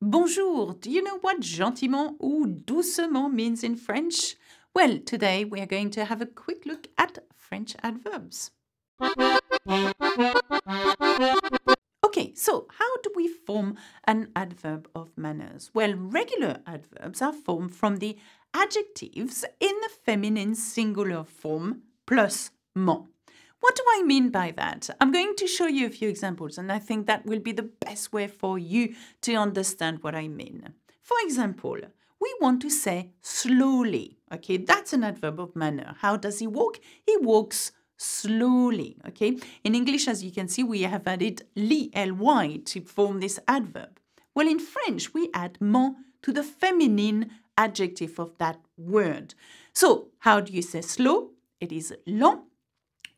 Bonjour! Do you know what gentiment ou doucement means in French? Well, today we are going to have a quick look at French adverbs. Okay, so how do we form an adverb of manners? Well, regular adverbs are formed from the adjectives in the feminine singular form plus ment. What do I mean by that? I'm going to show you a few examples, and I think that will be the best way for you to understand what I mean. For example, we want to say slowly. Okay, that's an adverb of manner. How does he walk? He walks slowly. Okay, in English, as you can see, we have added ly, ly to form this adverb. Well, in French, we add mon to the feminine adjective of that word. So, how do you say slow? It is lent.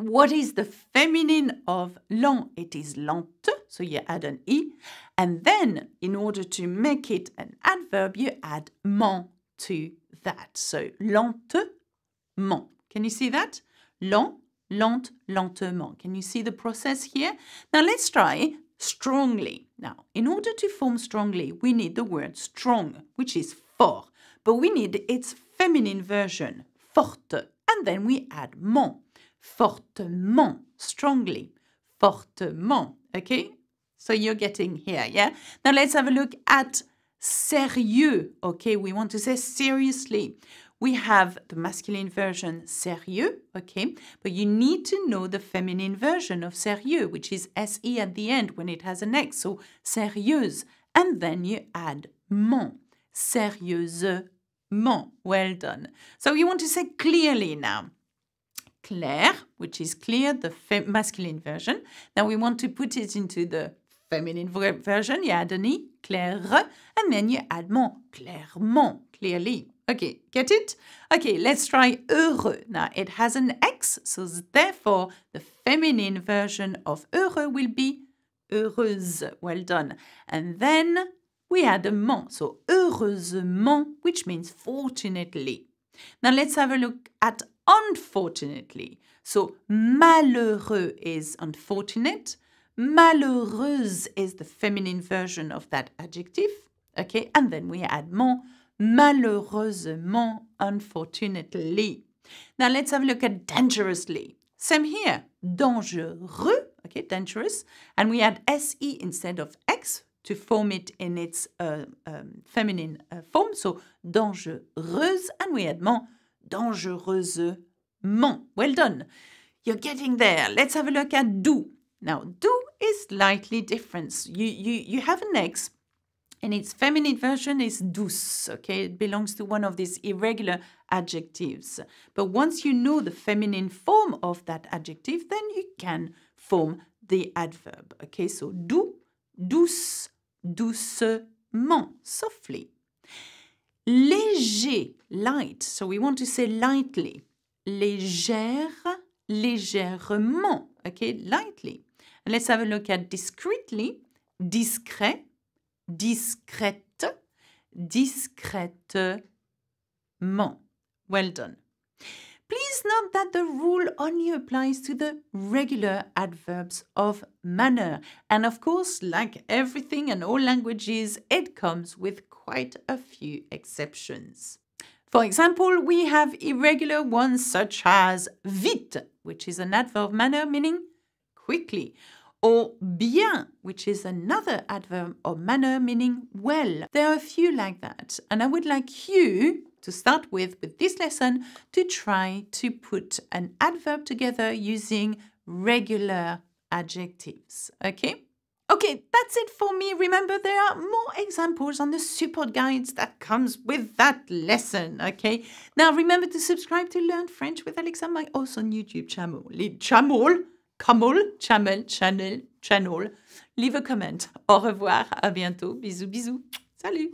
What is the feminine of lent? It is lente, so you add an e. And then, in order to make it an adverb, you add ment to that. So lentement. Can you see that? Lent, lent, lentement. Can you see the process here? Now let's try strongly. Now, in order to form strongly, we need the word strong, which is fort, but we need its feminine version, forte, and then we add ment fortement, strongly, fortement, okay? So you're getting here, yeah? Now let's have a look at sérieux, okay? We want to say seriously. We have the masculine version sérieux, okay? But you need to know the feminine version of sérieux, which is se at the end when it has an x, so sérieuse. And then you add ment. sérieusement. Well done. So you want to say clearly now. Claire, which is clear, the masculine version. Now we want to put it into the feminine version. You add an E, claire, and then you add mon, clairement, clearly. Okay, get it? Okay, let's try heureux. Now, it has an X, so therefore, the feminine version of heureux will be heureuse. Well done. And then we add a ment, so heureusement, which means fortunately. Now, let's have a look at unfortunately. So malheureux is unfortunate. Malheureuse is the feminine version of that adjective. Okay, and then we add mon, malheureusement, unfortunately. Now let's have a look at dangerously. Same here, dangereux, okay, dangerous. And we add se instead of x to form it in its uh, um, feminine uh, form. So dangereuse, and we add mon, dangereusement. Well done. You're getting there. Let's have a look at do. Now, do is slightly different. You, you, you have an X and its feminine version is douce, okay? It belongs to one of these irregular adjectives. But once you know the feminine form of that adjective, then you can form the adverb, okay? So doux, douce, doucement, softly, léger, light. So we want to say lightly. Légère, légèrement. Okay, lightly. And let's have a look at discreetly. Discret, discrète, discrètement. Well done. Please note that the rule only applies to the regular adverbs of manner. And of course, like everything and all languages, it comes with quite a few exceptions. For example, we have irregular ones such as vite, which is an adverb of manner meaning quickly, or bien, which is another adverb of manner meaning well. There are a few like that, and I would like you to start with, with this lesson, to try to put an adverb together using regular adjectives. Okay? Okay, that's it for me. Remember, there are more examples on the support guides that comes with that lesson, okay? Now, remember to subscribe to Learn French with Alexa my awesome YouTube channel. chamol, camel, chamel, channel, channel. Leave a comment. Au revoir, à bientôt. Bisous, bisous. Salut.